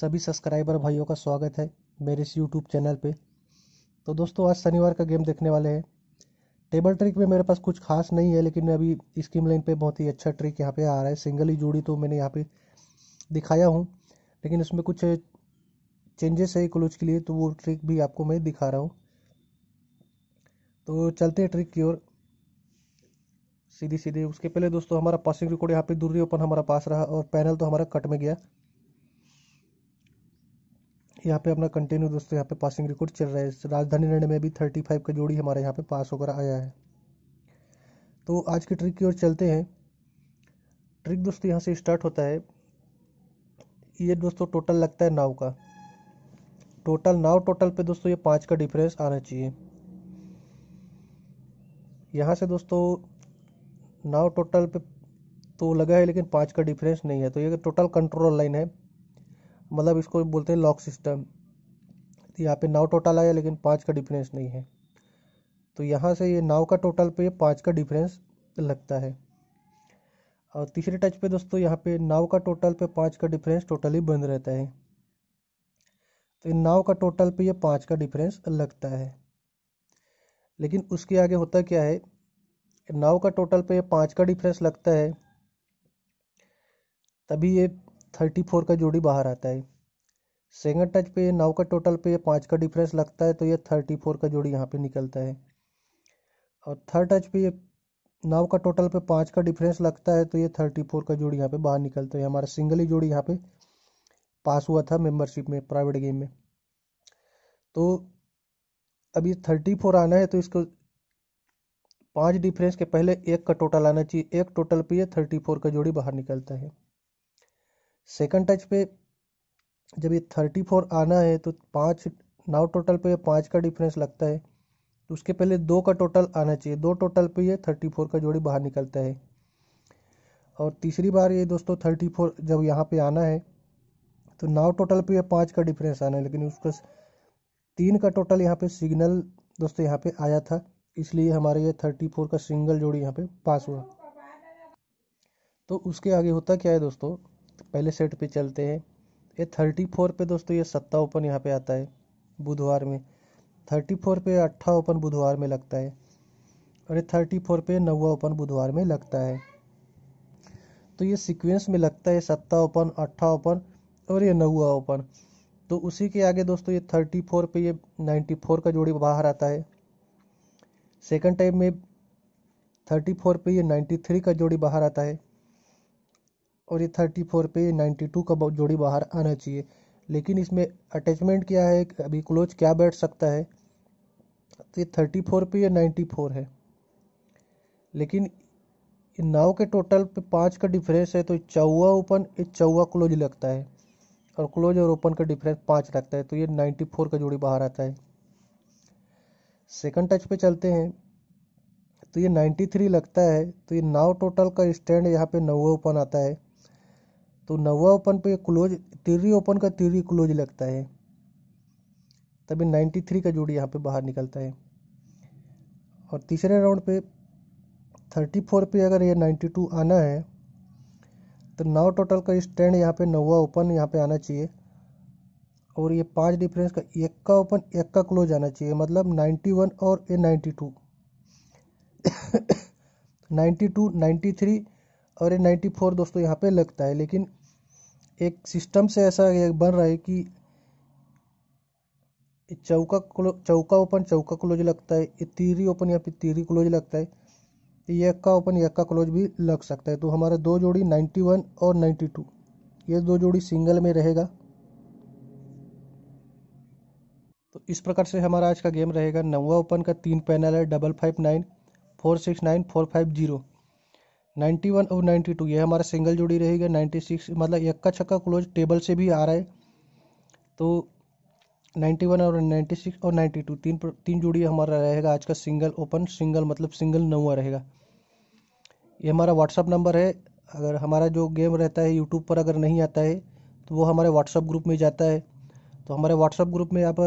सभी सब्सक्राइबर भाइयों का स्वागत है मेरे इस यूट्यूब चैनल पे तो दोस्तों आज शनिवार का गेम देखने वाले हैं टेबल ट्रिक में मेरे पास कुछ खास नहीं है लेकिन अभी स्कीम लाइन पे बहुत ही अच्छा ट्रिक यहाँ पे आ रहा है सिंगल ही जोड़ी तो मैंने यहाँ पे दिखाया हूँ लेकिन उसमें कुछ चेंजेस है क्लोज के लिए तो वो ट्रिक भी आपको मैं दिखा रहा हूँ तो चलते हैं ट्रिक की ओर सीधे सीधे उसके पहले दोस्तों हमारा पासिंग रिकॉर्ड यहाँ पे दूरी ओपन हमारा पास रहा और पैनल तो हमारा कट में गया यहाँ पे अपना कंटिन्यू दोस्तों यहाँ पे पासिंग रिकॉर्ड चल रहा है राजधानी रण में भी थर्टी फाइव का जोड़ी हमारे यहाँ पे पास होकर आया है तो आज की ट्रिक की ओर चलते हैं ट्रिक दोस्तों यहाँ से स्टार्ट होता है ये दोस्तों टोटल लगता है नाव का टोटल नाव टोटल पे दोस्तों ये पाँच का डिफरेंस आना चाहिए यहाँ से दोस्तों नाव टोटल पे तो लगा है लेकिन पाँच का डिफरेंस नहीं है तो ये टोटल कंट्रोल लाइन है मतलब इसको बोलते हैं लॉक सिस्टम तो यहाँ पे नाव टोटल आया लेकिन पाँच का डिफरेंस नहीं है तो यहाँ से ये नाव का टोटल पे पाँच का डिफरेंस लगता है और तीसरे टच पे दोस्तों यहाँ पे नाव का टोटल पे पाँच का डिफरेंस टोटली बंद रहता है तो इन नाव का टोटल पे ये पाँच का डिफरेंस लगता है लेकिन उसके आगे होता क्या है नाव का टोटल पे पाँच का डिफरेंस लगता है तभी ये थर्टी फोर का जोड़ी बाहर आता है सेकंड टच पे नौ का टोटल पे पाँच का डिफरेंस लगता है तो ये थर्टी फोर का जोड़ी यहाँ पे निकलता है और थर्ड टच पे नौ का टोटल पे पाँच का डिफरेंस लगता है तो ये थर्टी फोर का जोड़ी यहाँ पे बाहर निकलता है हमारा सिंगल ही जोड़ी यहाँ पे पास हुआ था मेंबरशिप में प्राइवेट गेम में तो अभी थर्टी फोर आना है तो इसको पाँच डिफरेंस के पहले एक का टोटल आना चाहिए एक टोटल पे ये थर्टी फोर का जोड़ी बाहर निकलता है सेकंड टच पे जब ये थर्टी फोर आना है तो पाँच नाव टोटल पे पाँच का डिफरेंस लगता है तो उसके पहले दो का टोटल आना चाहिए दो टोटल पे ये थर्टी फोर का जोड़ी बाहर निकलता है और तीसरी बार ये दोस्तों थर्टी फोर जब यहाँ पे आना है तो नाव टोटल पे ये पाँच का डिफरेंस आना है लेकिन उसका तीन का टोटल यहाँ पे सिग्नल दोस्तों यहाँ पे आया था इसलिए हमारे ये थर्टी फोर का सिंगल जोड़ी यहाँ पे पास हुआ तो उसके आगे होता क्या है दोस्तों पहले सेट पे चलते हैं ये थर्टी फोर पे दोस्तों ये सत्ता ओपन यहाँ पे आता है बुधवार में थर्टी फोर पे अट्ठा ओपन बुधवार में लगता है और ये थर्टी फोर पे नवा ओपन बुधवार में लगता है तो ये सीक्वेंस में लगता है सत्ता ओपन अट्ठा ओपन और ये नवा ओपन तो उसी के आगे दोस्तों ये थर्टी फोर पे ये नाइन्टी फोर का जोड़ी बाहर आता है सेकंड टाइम में थर्टी फोर पे ये नाइन्टी थ्री का जोड़ी बाहर आता है और ये थर्टी फोर पे नाइन्टी टू का जोड़ी बाहर आना चाहिए लेकिन इसमें अटैचमेंट क्या है अभी क्लोज क्या बैठ सकता है तो ये थर्टी फोर पे या नाइन्टी फोर है लेकिन नाव के टोटल पे पाँच का डिफरेंस है तो चौवा ओपन ये चौवा क्लोज लगता है और क्लोज और ओपन का डिफरेंस पाँच लगता है तो ये नाइन्टी फोर का जोड़ी बाहर आता है सेकंड टच पे चलते हैं तो ये नाइन्टी थ्री लगता है तो ये नाव टोटल का स्टैंड यहाँ पे नौवा ओपन आता है तो नवा ओपन पे क्लोज तिर्री ओपन का तिर्री क्लोज लगता है तभी नाइन्टी थ्री का जोड़ी यहाँ पे बाहर निकलता है और तीसरे राउंड पे थर्टी फोर पे अगर ये टू आना है तो नौ टोटल का स्टैंड यहाँ पे नवा ओपन यहाँ पे आना चाहिए और ये पांच डिफरेंस का एक का ओपन एक का क्लोज आना चाहिए मतलब नाइन्टी वन और ये टू नाइन्टी थ्री और ये 94 दोस्तों यहाँ पे लगता है लेकिन एक सिस्टम से ऐसा बन रहा है कि चौका चौका ओपन चौका क्लोज लगता है ये तीरी ओपन या फिर तीरी क्लोज लगता है एक का ओपन एक का क्लोज भी लग सकता है तो हमारा दो जोड़ी 91 और 92 ये दो जोड़ी सिंगल में रहेगा तो इस प्रकार से हमारा आज का गेम रहेगा नवा ओपन का तीन पैनल है double five nine four six nine four five zero ninety one और नाइन्टी टू ये हमारा सिंगल जोड़ी रहेगा नाइन्टी सिक्स मतलब यक्का छक्का क्लोज टेबल से भी आ रहा है तो नाइन्टी वन और नाइन्टी सिक्स और नाइन्टी टू तीन तीन जोड़ी हमारा रहेगा आज का सिंगल ओपन सिंगल मतलब सिंगल नवा रहेगा ये हमारा व्हाट्सअप नंबर है अगर हमारा जो गेम रहता है यूट्यूब पर अगर नहीं आता है तो वो हमारे व्हाट्सअप ग्रुप में जाता है तो हमारे व्हाट्सअप ग्रुप में आप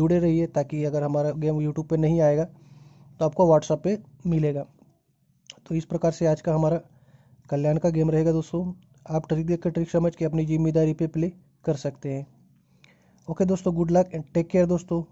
जुड़े रहिए ताकि अगर हमारा गेम यूट्यूब पर नहीं आएगा तो आपको व्हाट्सअप पर मिलेगा तो इस प्रकार से आज का हमारा कल्याण का गेम रहेगा दोस्तों आप ट्रिक देख कर ट्रिक समझ के अपनी जिम्मेदारी पे प्ले कर सकते हैं ओके दोस्तों good luck and take care दोस्तों